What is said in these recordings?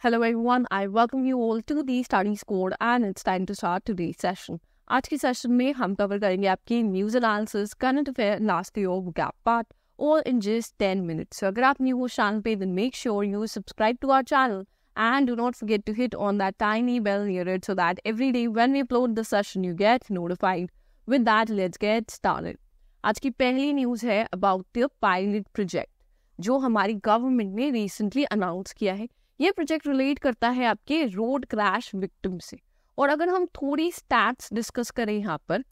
Hello everyone, I welcome you all to the Study Squad and it's time to start today's session. आज के session में हम cover करेंगे आपकी news analysis current affair last year gap part और in just 10 minutes अगर आप new हो चैनल पे then make sure you subscribe to our channel and do not forget to hit on that tiny bell near it so that every day when we upload the session you get notified. With that, let's get started. आज की पहली news है about the pilot project जो हमारी government ने recently announce किया है ये प्रोजेक्ट रिलेट करता है आपके रोड क्रैश विक्टिम से और अगर हम थोड़ी स्टैट्स डिस्कस करें यहाँ पर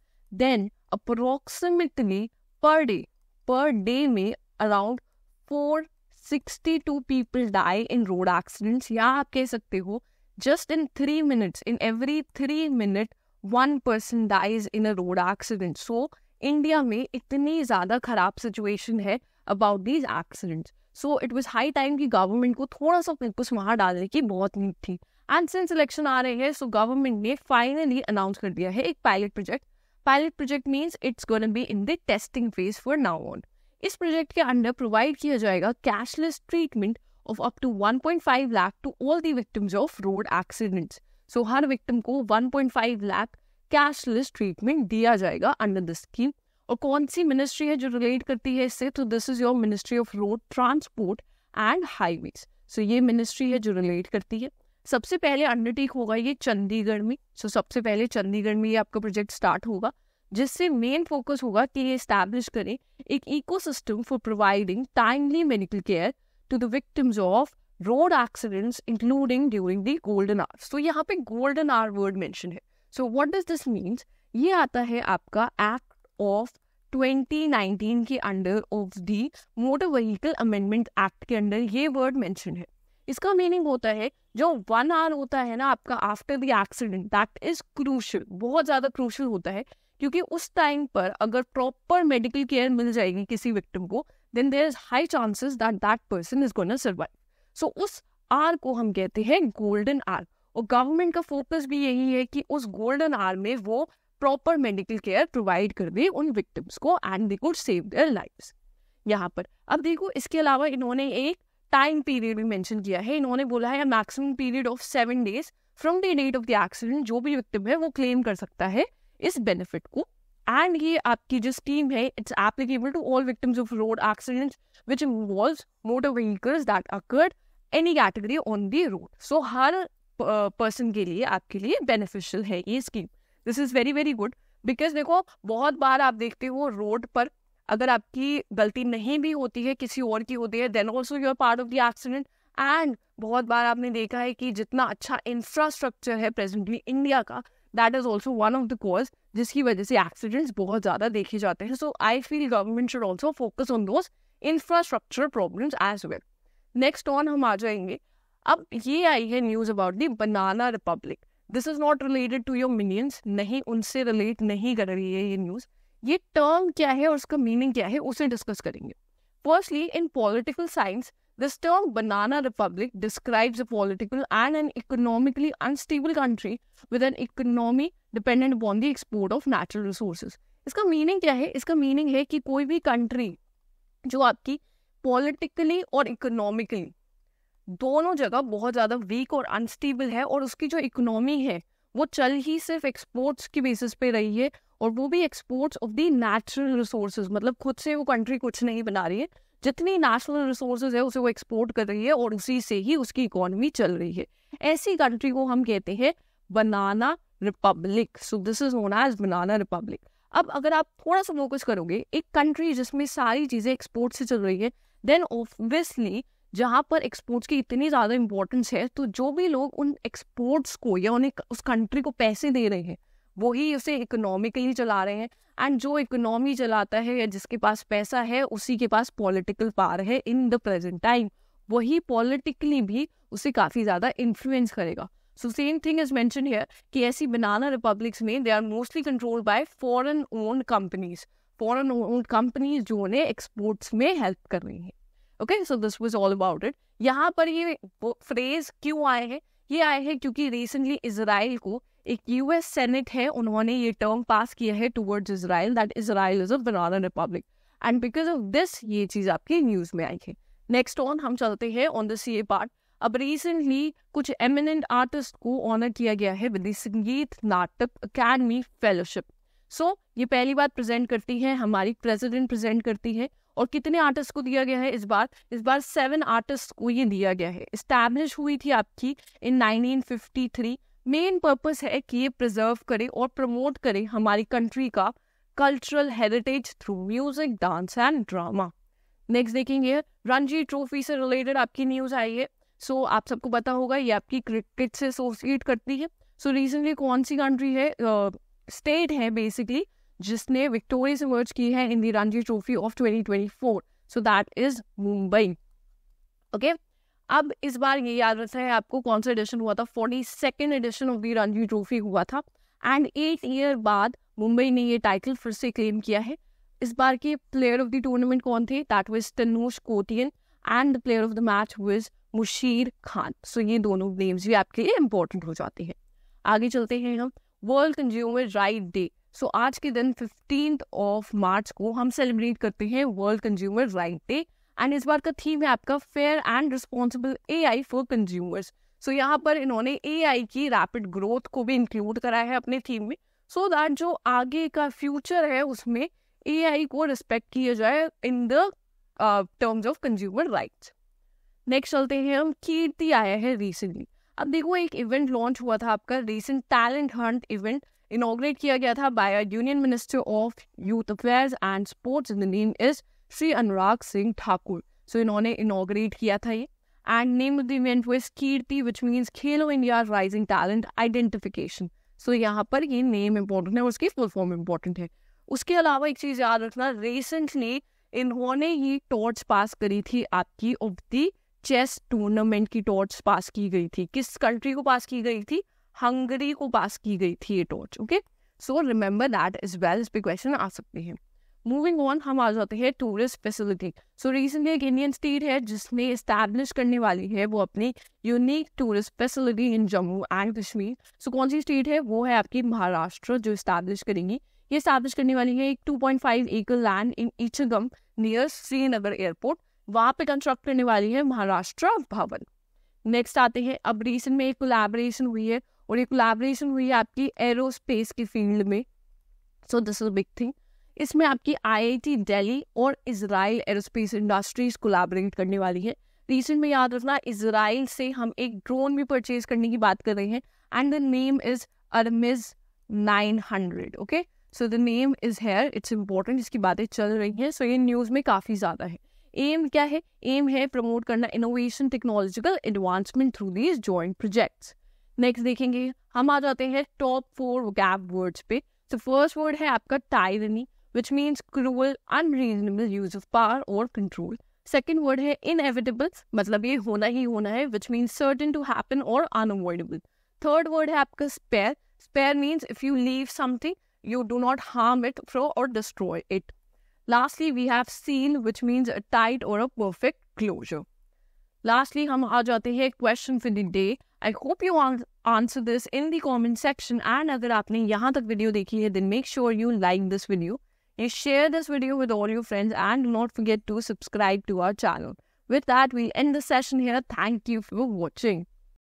then approximately per day per day में around four sixty two people die in road accidents या आप कह सकते हो just in three minutes in every three minute one person dies in a road accident so India में इतनी ज़्यादा खराब सिचुएशन है about these accidents so it was high time कि गवर्नमेंट को थोड़ा सा अपने कुछ वहाँ डालने की बहुत नीड थी एंड सिंस इलेक्शन आ रहे हैं सो गवर्नमेंट ने फाइनली अनाउंस कर दिया है एक pilot project pilot project means it's gonna be in the testing phase for now on इस प्रोजेक्ट के अंडर प्रोवाइड किया जाएगा cashless treatment of up to one point five lakh to all the victims of road accidents so हर victim को one point five lakh cashless treatment दिया जाएगा under the scheme और कौन सी मिनिस्ट्री है जो रिलेट करती है इससे तो this is your Ministry of Road Transport and Highways so ये मिनिस्ट्री है जो रिलेट करती है सबसे पहले अंडरटेक होगा ये चंडीगढ़ में सो so, सबसे पहले चंडीगढ़ में ये आपका प्रोजेक्ट स्टार्ट होगा जिससे मेन फोकस होगा कि ये इस्टेब्लिश करें एक ecosystem for providing timely medical care to the victims of road accidents including during the golden hour so यहाँ पे गोल्डन आर वर्ड मेंशन है so what does this means ये आता है आपका एक्ट ऑफ 2019 के under of the motor vehicle amendment act के under ये वर्ड मेंशन है इसका मीनिंग होता है जो वन आवर होता है ना आपका after the accident that is crucial बहुत ज़्यादा क्रूशल होता है क्योंकि उस टाइम पर अगर प्रॉपर मेडिकल केयर मिल जाएगी किसी विक्टिम को then there is high chances that that person is gonna survive so उस आर को हम कहते हैं गोल्डन आर और गवर्नमेंट का फोकस भी यही है कि उस गोल्डन आर में वो प्रॉपर मेडिकल केयर प्रोवाइड कर दी उन विक्टिम्स को and they could save their life यहाँ पर अब देखो इसके अलावा इन्होंने एक टाइम पीरियड भी मैंशन किया है इन्होंने बोला है maximum period of seven days from the date of the accident जो भी विक्टिम है वो क्लेम कर सकता है इस बेनिफिट को एंड ये आपकी जो स्कीम है it's applicable to all victims of road accidents which involve motor vehicles that occurred any category on the road so हर पर्सन uh, के लिए आपके लिए बेनिफिशियल है ये scheme this is very very good because देखो बहुत बार आप देखते हो रोड पर अगर आपकी गलती नहीं भी होती है किसी और की होती है then also you are part of the accident and बहुत बार आपने देखा है कि जितना अच्छा इंफ्रास्ट्रक्चर है प्रेजेंटली इंडिया का that is also one of the cause जिसकी वजह से एक्सीडेंट्स बहुत ज़्यादा देखे जाते हैं so I feel government should also focus on those infrastructure problem as well next on हम आ जाएंगे अब ये आई है news about the banana republic this is not related to your minions नहीं उनसे रिलेट नहीं कर रही है ये न्यूज ये टर्म क्या है और उसका मीनिंग क्या है उसे डिस्कस करेंगे firstly in political science this term banana republic describes a political and an economically unstable country with an economy dependent upon the export of natural resources इसका मीनिंग क्या है इसका मीनिंग है कि कोई भी कंट्री जो आपकी पॉलिटिकली और इकोनॉमिकली दोनों जगह बहुत ज़्यादा वीक और अनस्टेबल है और उसकी जो इकोनॉमी है वो चल ही सिर्फ एक्सपोर्ट्स की बेसिस पे रही है और वो भी exports of the natural resources मतलब खुद से वो कंट्री कुछ नहीं बना रही है जितनी नेशनल रिसोर्सेज है उसे वो एक्सपोर्ट कर रही है और उसी से ही उसकी इकोनॉमी चल रही है ऐसी कंट्री को हम कहते हैं banana republic so this is known as banana republic अब अगर आप थोड़ा सा फोकस करोगे एक कंट्री जिसमें सारी चीज़ें एक्सपोर्ट से चल रही है देन ऑब्वियसली जहाँ पर एक्सपोर्ट्स की इतनी ज़्यादा इम्पोर्टेंस है तो जो भी लोग उन एक्सपोर्ट्स को या उन्हें उस कंट्री को पैसे दे रहे हैं वही उसे इकोनॉमिकली चला रहे हैं एंड जो इकोनॉमी चलाता है या जिसके पास पैसा है उसी के पास पॉलिटिकल पावर है इन द प्रेजेंट टाइम वही पॉलिटिकली भी उसे काफ़ी ज़्यादा इन्फ्लुएंस करेगा so same thing is mention here कि ऐसी बनाना रिपब्लिक्स में they are mostly control by foreign owned companies foreign owned companies जो उन्हें एक्सपोर्ट्स में हेल्प कर रही हैं okay so this was all about it यहाँ पर ये फ्रेज क्यों आए हैं ये आए हैं क्योंकि रिसेंटली इसराइल को एक यूएस सेनेट है उन्होंने ये टर्म पास किया है towards Israel that Israel is a banana republic and because of this ये चीज़ आपकी न्यूज़ में आई है नेक्स्ट ऑन हम चलते हैं on the C A part अब रिसेंटली कुछ एमिनेंट आर्टिस्ट को ऑनर किया गया है विद संगीत नाटक अकेडमी फेलोशिप सो ये पहली बार प्रेजेंट करती है हमारी प्रेसिडेंट प्रेजेंट करती है और कितने आर्टिस्ट को दिया गया है इस बार इस बार सेवन आर्टिस्ट को ये दिया गया है इस्टेब्लिश हुई थी आपकी इन 1953 मेन पर्पस है कि ये प्रिजर्व करे और प्रमोट करे हमारी कंट्री का cultural heritage through music dance and drama next देखेंगे रणजी ट्रॉफी से रिलेटेड आपकी न्यूज आई है सो so, आप सबको पता होगा ये आपकी क्रिकेट से एसोसिएट करती है सो so, रिसेंटली कौन सी कंट्री है स्टेट uh, है बेसिकली जिसने विक्टोरियस इमर्ज की है in the Ranji Trophy of 2024 so that is Mumbai okay अब इस बार ये याद रखना है आपको कौन सा एडिशन हुआ था forty second edition of the Ranji Trophy हुआ था एंड एट ईयर बाद मुंबई ने ये टाइटल फिर से क्लेम किया है इस बार के प्लेयर ऑफ द टूर्नामेंट कौन थे that was Tanush Kotian and the player of the match was Musheer Khan so ये दोनों नेम्स भी आपके लिए इंपॉर्टेंट हो जाते हैं आगे चलते हैं हम world consumer right day so so, आज के दिन फिफ्टीन ऑफ मार्च को हम सेलिब्रेट करते हैं world consumer right day and इस बार का थीम है आपका fair and responsible A I for consumers so यहाँ पर इन्होंने ए आई की रैपिड ग्रोथ को भी इंक्लूड कराया है अपने थीम में सो so दैट जो आगे का फ्यूचर है उसमें ए आई को रिस्पेक्ट किया जाए in the terms of consumer right next चलते हैं हम कीर्ति आया है रिसेंटली अब देखो एक इवेंट लॉन्च हुआ था आपका recent talent hunt event inaugurate किया गया था by union minister of youth affairs and sports in the name is Shri Anurag Singh Thakur so इन्होंने इनोग्रेट किया था ये and name of the event was Kirti which means Khelo India rising talent identification so यहाँ पर ये नेम इम्पोर्टेंट है उसकी फुल फॉर्म इम्पोर्टेंट है उसके अलावा एक चीज़ याद रखना रिसेंटली इन्होंने ही टॉर्च पास करी थी आपकी ऑफ दी चेस टूर्नामेंट की टॉर्च पास की गई थी किस कंट्री को पास की गई थी हंगरी को पास की गई थी ये torch okay so remember that is well इस पे क्वेश्चन आ सकते हैं मूविंग ऑन हम आ जाते हैं टूरिस्ट फैसिलिटी सो रिसेंटली एक इंडियन स्टेट है जिसने इस्टेब्लिश करने वाली है वो अपनी unique tourist facility in Jammu and Kashmir so कौन सी स्टेट है वो है आपकी महाराष्ट्र जो इस्टेब्लिश करेंगी ये इस्टेब्लिश करने वाली है एक two point five acre land in Ichgam near Srinagar airport वहाँ पे कंस्ट्रक्ट करने वाली है महाराष्ट्र भवन नेक्स्ट आते हैं अब रिसेंट में एक कोलैबोरेशन हुई है और ये कोलैबोरेशन हुई है आपकी एरोस्पेस की फील्ड में so this is big thing इसमें आपकी आईआईटी दिल्ली और इसराइल एरोस्पेस इंडस्ट्रीज कोलैबोरेट करने वाली है रिसेंट में याद रखना इसराइल से हम एक ड्रोन भी परचेज करने की बात कर रहे हैं एंड द नेम इज अरमिज nine hundred okay so the name is here it's important इसकी बातें चल रही हैं सो so ये न्यूज़ में काफ़ी ज़्यादा है एम क्या है एम है प्रमोट करना innovation technological advancement through these joint projects next देखेंगे हम आ जाते हैं टॉप फोर गैप वर्ड्स पे तो फर्स्ट वर्ड है आपका tyranny which means cruel unreasonable use of power और कंट्रोल सेकेंड वर्ड है इनएविटेबल मतलब ये होना ही होना है which means certain to happen और अनअवॉइडेबल थर्ड वर्ड है आपका spare spare means if you leave something you do not harm it फ्रो और destroy it Lastly, we have seal, which means a tight or a perfect closure. Lastly, हम आ जाते हैं question for the day. I hope you answer this in the comment section. And अगर आपने यहाँ तक video देखी है, then make sure you like this video. You share this video with all your friends and do not forget to subscribe to our channel. With that, we end the session here. Thank you for watching.